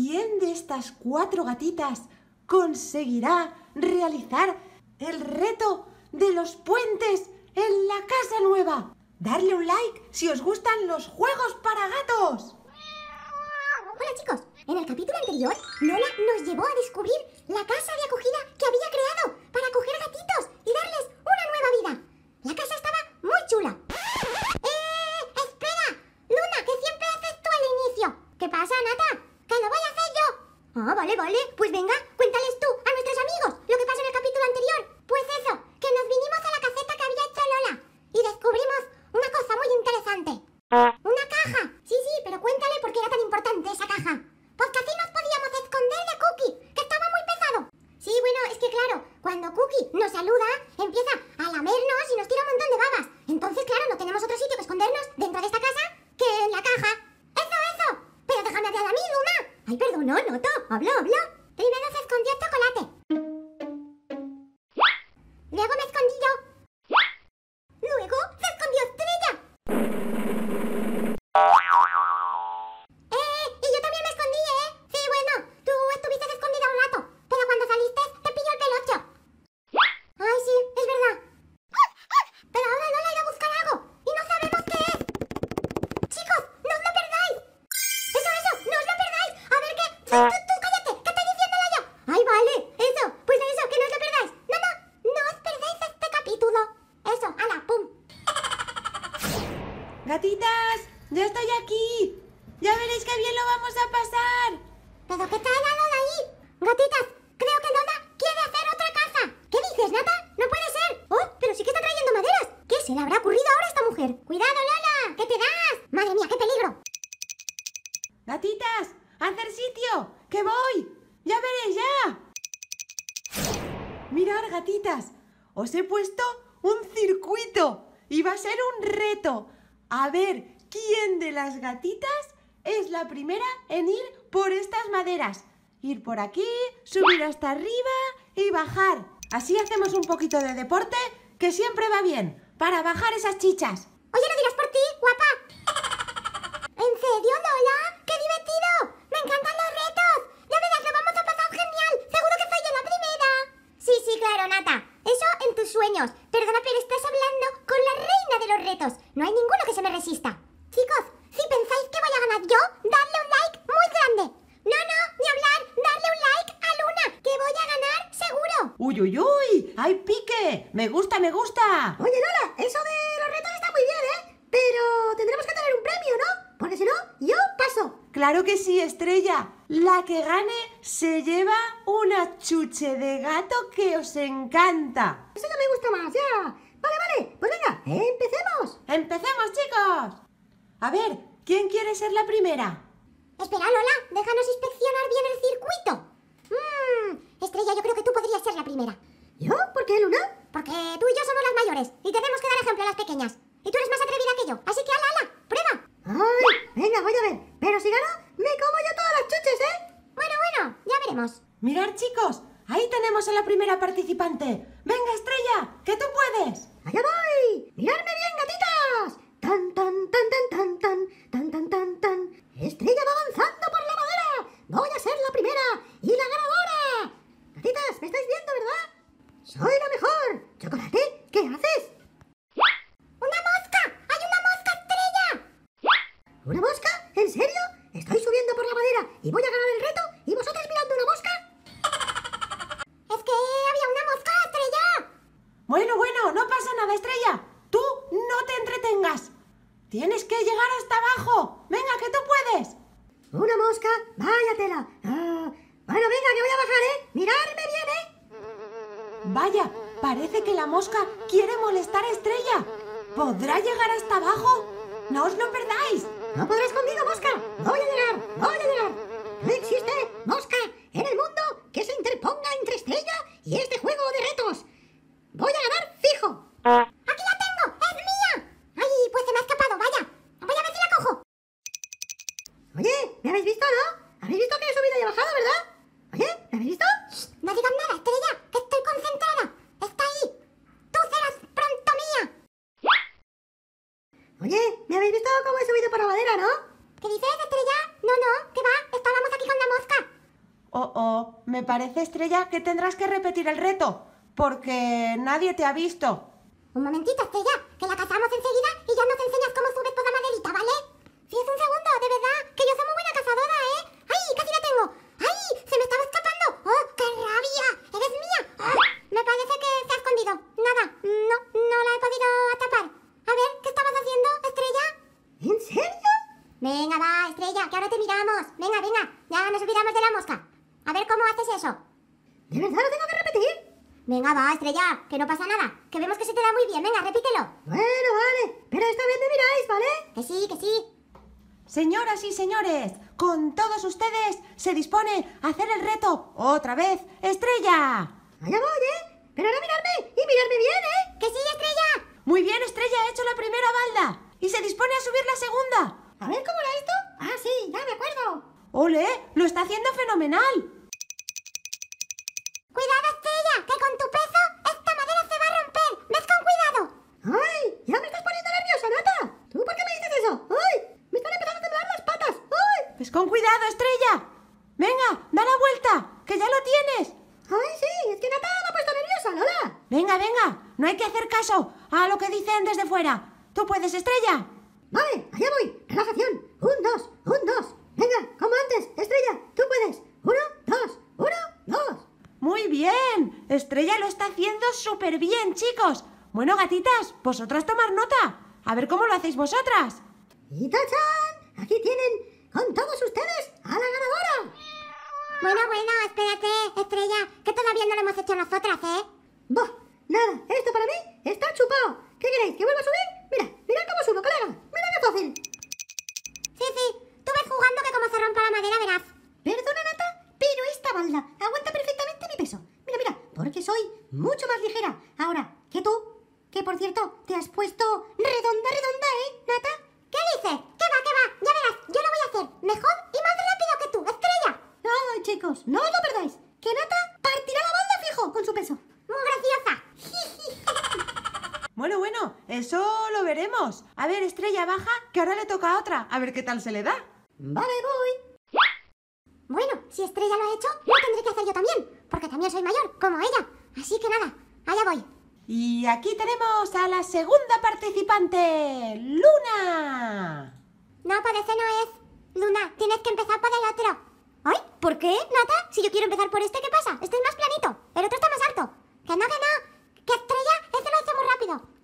¿Quién de estas cuatro gatitas conseguirá realizar el reto de los puentes en la casa nueva? Darle un like si os gustan los juegos para gatos. Hola chicos, en el capítulo anterior, Lola nos llevó a descubrir la casa de acogida que había creado para coger gatitos y darles una nueva vida. La casa estaba muy chula, Ah, vale, vale. Pues venga, cuéntales blah, blah. se le habrá ocurrido ahora esta mujer? ¡Cuidado, Lola! ¿Qué te das? ¡Madre mía, qué peligro! ¡Gatitas! ¡Hacer sitio! ¡Que voy! ¡Ya veré, ya! Mirad, gatitas, os he puesto un circuito y va a ser un reto. A ver, ¿quién de las gatitas es la primera en ir por estas maderas? Ir por aquí, subir hasta arriba y bajar. Así hacemos un poquito de deporte que siempre va bien para bajar esas chichas. Oye, ¿lo dirás por ti, guapa? ¿En serio, Lola? ¡Qué divertido! ¡Me encantan los retos! ¡Ya verdad, lo vamos a pasar genial. Seguro que soy yo la primera. Sí, sí, claro, Nata. Eso en tus sueños. Perdona, pero estás hablando con la reina de los retos. No hay ninguno que se me resista. Chicos, si pensáis que voy a ganar yo, dadle un like muy grande. No, no, ni hablar. Darle un like a Luna, que voy a ganar seguro. Uy, uy, uy. ¡Ay, pique! Me gusta, me gusta. Oye, Lola. Claro que sí, estrella. La que gane se lleva una chuche de gato que os encanta. Eso ya me gusta más, ya. Vale, vale, pues venga, ¿Eh? empecemos. Empecemos, chicos. A ver, ¿quién quiere ser la primera? Espera, Lola, déjanos inspeccionar bien el circuito. Mm, estrella, yo creo que tú podrías ser la primera. ¿Yo? ¿Por qué, Luna? Porque tú y yo somos las mayores y tenemos que dar ejemplo a las pequeñas. Y tú eres más atrevida que yo, así que ala, ala, prueba. Ay, venga, voy a ver. Pero si gano, me como yo todas las chuches, ¿eh? Bueno, bueno, ya veremos. Mirad, chicos, ahí tenemos a la primera participante. Venga, estrella, que tú o, me parece estrella que tendrás que repetir el reto, porque nadie te ha visto. Un momentito, estrella, que la cazamos enseguida y ya nos enseñas cómo subes toda maderita, ¿vale? Sí, es un segundo, de verdad, que yo soy muy buena cazadora, ¿eh? ¡Ay, casi la tengo! ¡Ay, se me estaba escapando! ¡Oh, qué rabia! ¡Eres mía! ¡Ah! Me parece que se ha escondido. Nada, no, no la he podido atrapar. A ver, ¿qué estabas haciendo, estrella? ¿En serio? Venga, va, estrella, que ahora te miramos. Venga, venga, ya nos olvidamos de la mosca. A ver cómo haces eso. ¿De verdad lo tengo que repetir? Venga, va, estrella, que no pasa nada. Que vemos que se te da muy bien. Venga, repítelo. Bueno, vale. Pero esta vez me miráis, ¿vale? Que sí, que sí. Señoras y señores, con todos ustedes se dispone a hacer el reto otra vez, estrella. Allá voy, ¿eh? Pero ahora mirarme y mirarme bien, ¿eh? Que sí, estrella. Muy bien, estrella, ha hecho la primera balda. Y se dispone a subir la segunda. A ver cómo ha hecho? Ah, sí, ya me acuerdo. ¡Ole! ¡Lo está haciendo fenomenal! Venga, venga, no hay que hacer caso a lo que dicen desde fuera. Tú puedes, estrella. Vale, allá voy. Relajación. Un, juntos, un, Venga, como antes, estrella, tú puedes. Uno, dos, uno, dos. Muy bien. Estrella lo está haciendo súper bien, chicos. Bueno, gatitas, vosotras tomar nota. A ver cómo lo hacéis vosotras. Y tachan, aquí tienen con todos ustedes a la ganadora. Bueno, bueno, espérate, estrella, que todavía no lo hemos hecho nosotras, ¿eh? ¡Bah! ¡Nada! ¡Esto para mí está chupado! ¿Qué queréis? ¿Que vuelva a subir? ¡Mira! ¡Mira cómo subo, ¡claro! ¡Mira qué fácil! Sí, sí. Tú ves jugando que como se rompa la madera verás. Perdona, Nata, pero esta balda aguanta perfectamente mi peso. Mira, mira, porque soy mucho más ligera. Ahora, que tú, que por cierto, te has puesto redonda, redonda, ¿eh, Nata? ¿Qué dices? ¿Qué va, qué va? Ya verás, yo lo voy a hacer mejor y más rápido que tú, estrella. No, chicos, no lo perdáis. eso lo veremos. A ver, estrella baja, que ahora le toca a otra. A ver qué tal se le da. Vale, voy. Bueno, si Estrella lo ha hecho, lo tendré que hacer yo también, porque también soy mayor, como ella. Así que nada, allá voy. Y aquí tenemos a la segunda participante, Luna. No, parece pues no es. Luna, tienes que empezar por el otro. ¿Ay? ¿Por qué, Nata? Si yo quiero empezar por este, ¿qué pasa? Este es más planito, el otro está más alto. Que no, que no, que Estrella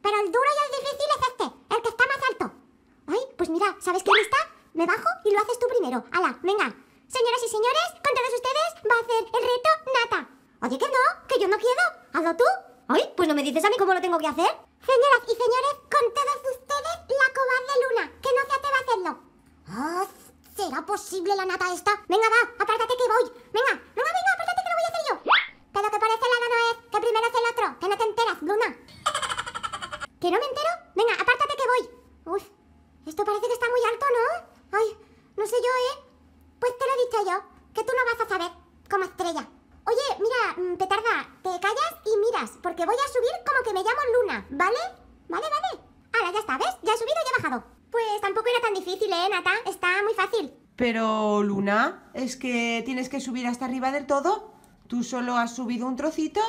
pero el duro y el difícil es este, el que está más alto. Ay, pues mira, ¿sabes quién está? Me bajo y lo haces tú primero. ¡Hala, venga! Señoras y señores, con todos ustedes va a hacer el reto Nata. Oye, que no, que yo no quiero. Hazlo tú. Ay, pues no me dices a mí cómo lo tengo que hacer. Señoras y señores, con todos ustedes la cobarde Luna, que no se atreve a hacerlo. Oh, ¿será posible la nata esta? Venga, va, apártate que voy. Venga, venga, venga, apártate que lo voy a hacer yo. Que que parece la no es, que primero hace el otro, que no te enteras, Luna. ¿Que no me entero? Venga, apártate que voy. Uf, esto parece que está muy alto, ¿no? Ay, no sé yo, ¿eh? Pues te lo he dicho yo, que tú no vas a saber, como estrella. Oye, mira, mm, tarda te callas y miras, porque voy a subir como que me llamo Luna, ¿vale? Vale, vale. Ahora ya está, ¿ves? Ya he subido y he bajado. Pues tampoco era tan difícil, ¿eh, Nata? Está muy fácil. Pero, Luna, ¿es que tienes que subir hasta arriba del todo? ¿Tú solo has subido un trocito?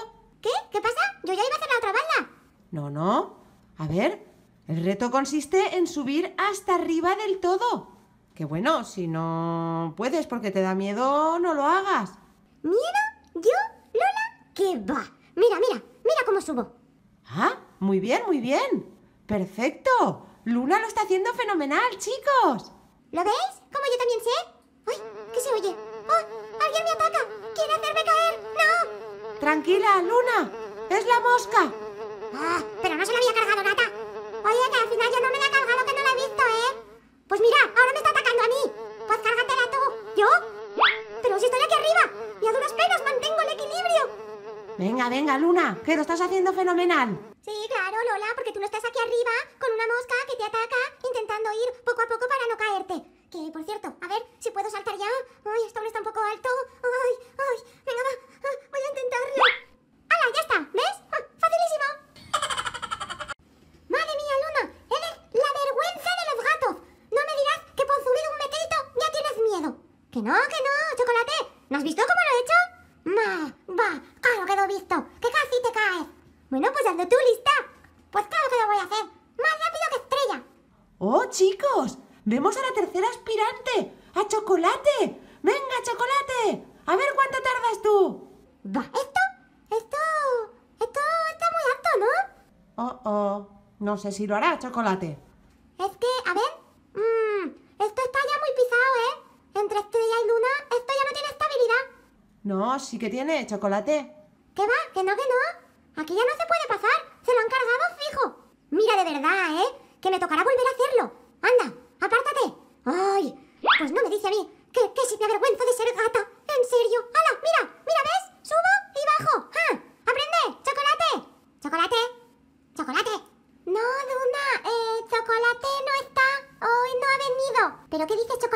¿Qué? ¿Qué pasa? Yo ya iba a hacer la otra banda. No, no. A ver, el reto consiste en subir hasta arriba del todo. Que bueno, si no puedes porque te da miedo, no lo hagas. ¿Miedo? ¿Yo? ¿Lola? ¿Qué va? Mira, mira, mira cómo subo. Ah, muy bien, muy bien. Perfecto. Luna lo está haciendo fenomenal, chicos. ¿Lo veis? Como yo también sé. ¡Uy! ¿Qué se oye? ¡Oh! ¡Alguien me ataca! ¡Quiere hacerme caer! ¡No! Tranquila, Luna. Es la mosca. Ah, pero no se la había cargado. Oye, que al final yo no me la he cargado, que no la he visto, ¿eh? Pues mira, ahora me está atacando a mí. Pues cárgatela tú. ¿Yo? Pero si estoy aquí arriba y a duras penas mantengo el equilibrio. Venga, venga, Luna, que lo estás haciendo fenomenal. Sí, claro, Lola, porque tú no estás aquí arriba con una mosca que te ataca intentando ir poco a poco para no caerte. Que, por cierto, a ver si puedo saltar ya. Ay, esto aún está un poco alto. Ay, ay, venga, va. Ah, voy a intentarlo. ¡Hala, ya está! ¿Ves? Que no, que no, chocolate. ¿No has visto cómo lo he hecho? Ma, va, claro que lo he visto. Que casi te caes. Bueno, pues hazlo tú, lista. Pues claro que lo voy a hacer. Más rápido que estrella. ¡Oh, chicos! ¡Vemos a la tercera aspirante! ¡A chocolate! ¡Venga, chocolate! A ver cuánto tardas tú. Va, esto, esto, esto está muy alto, ¿no? Oh, oh. No sé si lo hará, chocolate. Es que, a ver, mmm, esto está ya muy pisado, ¿eh? Entre estrella y luna, esto ya no tiene estabilidad. No, sí que tiene, chocolate. ¿Qué va? Que no, que no. Aquí ya no se puede pasar. Se lo han cargado fijo. Mira, de verdad, ¿eh? Que me tocará volver a hacerlo. Anda, apártate. ¡Ay! Pues no me dice a mí. Que, que si me avergüenzo de ser gata. En serio. ¡Hala! Mira, mira, ¿ves? Subo y bajo. ¡Ah! ¡Aprende! ¡Chocolate! ¡Chocolate! ¡Chocolate! No, luna Eh, chocolate no está. Hoy no ha venido. ¿Pero qué dices, chocolate?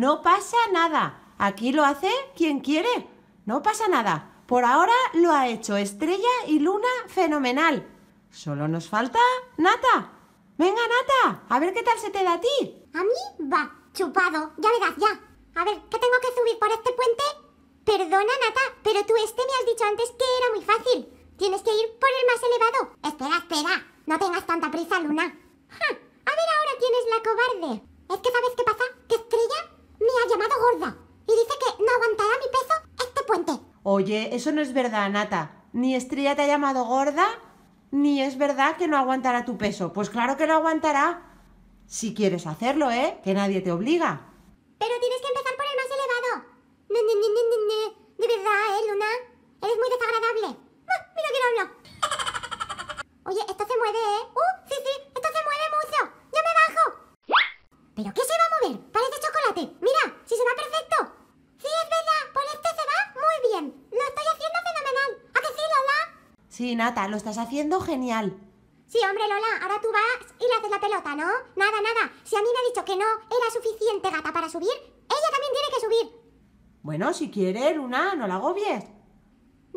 no pasa nada. Aquí lo hace quien quiere. No pasa nada. Por ahora lo ha hecho Estrella y Luna fenomenal. Solo nos falta Nata. Venga, Nata, a ver qué tal se te da a ti. A mí va, chupado. Ya verás, ya. A ver, ¿qué tengo que subir por este puente? Perdona, Nata, pero tú este me has dicho antes que era muy fácil. Tienes que ir por el más elevado. Espera, espera. No tengas tanta prisa, Luna. Hm, a ver ahora quién es la cobarde. Es que sabes qué pasa, que Estrella gorda y dice que no aguantará mi peso este puente. Oye, eso no es verdad, Nata. Ni Estrella te ha llamado gorda, ni es verdad que no aguantará tu peso. Pues claro que lo aguantará. Si quieres hacerlo, ¿eh? Que nadie te obliga. Pero tienes que empezar por el más elevado. de verdad, ¿eh, Luna? Eres muy desagradable. Ah, mira que no Oye, esto se mueve, ¿eh? ¡Uh! Sí, sí, esto se mueve mucho. ¡Yo me bajo! ¿Pero qué se Nata, lo estás haciendo genial. Sí, hombre, Lola, ahora tú vas y le haces la pelota, ¿no? Nada, nada. Si a mí me ha dicho que no era suficiente gata para subir, ella también tiene que subir. Bueno, si quieres, Luna, no la agobies.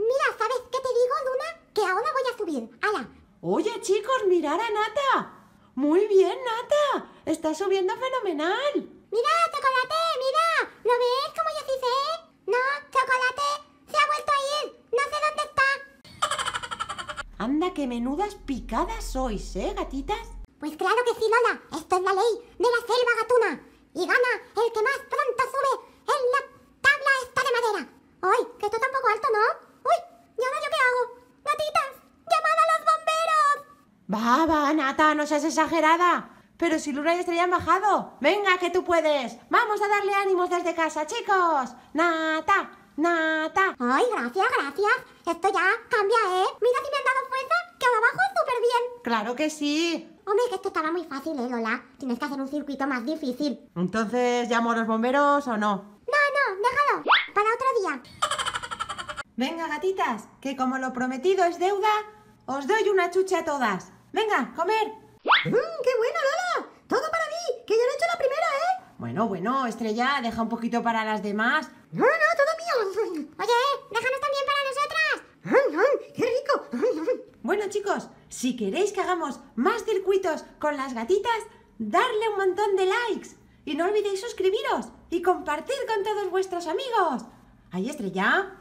Mira, ¿sabes qué te digo, Luna? Que ahora voy a subir. ¡Hala! Oye, chicos, mirar a Nata. Muy bien, Nata. Está subiendo fenomenal. Mira, chocolate, mira. ¿Lo ves como yo sé? Eh? No, chocolate. Se ha vuelto a ir. No sé dónde está. Anda, que menudas picadas sois, ¿eh, gatitas? Pues claro que sí, Lola. Esto es la ley de la selva gatuna. Y gana el que más pronto sube en la tabla esta de madera. Uy, que esto está un poco alto, ¿no? ¡Uy! ¿Y ahora yo qué hago? ¡Gatitas! ¡Llamad a los bomberos! Va, Nata, no seas exagerada. Pero si Luna ya estaría bajado. Venga, que tú puedes. Vamos a darle ánimos desde casa, chicos. Nata, Nata, Ay, gracias, gracias. Esto ya cambia, ¿eh? Mira si me han dado fuerza, que abajo súper bien. Claro que sí. Hombre, que esto estaba muy fácil, ¿eh, Lola? Tienes que hacer un circuito más difícil. Entonces, ¿llamo a los bomberos o no? No, no, déjalo. Para otro día. Venga, gatitas, que como lo prometido es deuda, os doy una chucha a todas. Venga, comer. Mm, ¡Qué bueno, Lola! Todo para mí, que yo lo he hecho la primera, ¿eh? Bueno, bueno, Estrella, deja un poquito para las demás. chicos, si queréis que hagamos más circuitos con las gatitas, darle un montón de likes. Y no olvidéis suscribiros y compartir con todos vuestros amigos. ¡Ay estrella.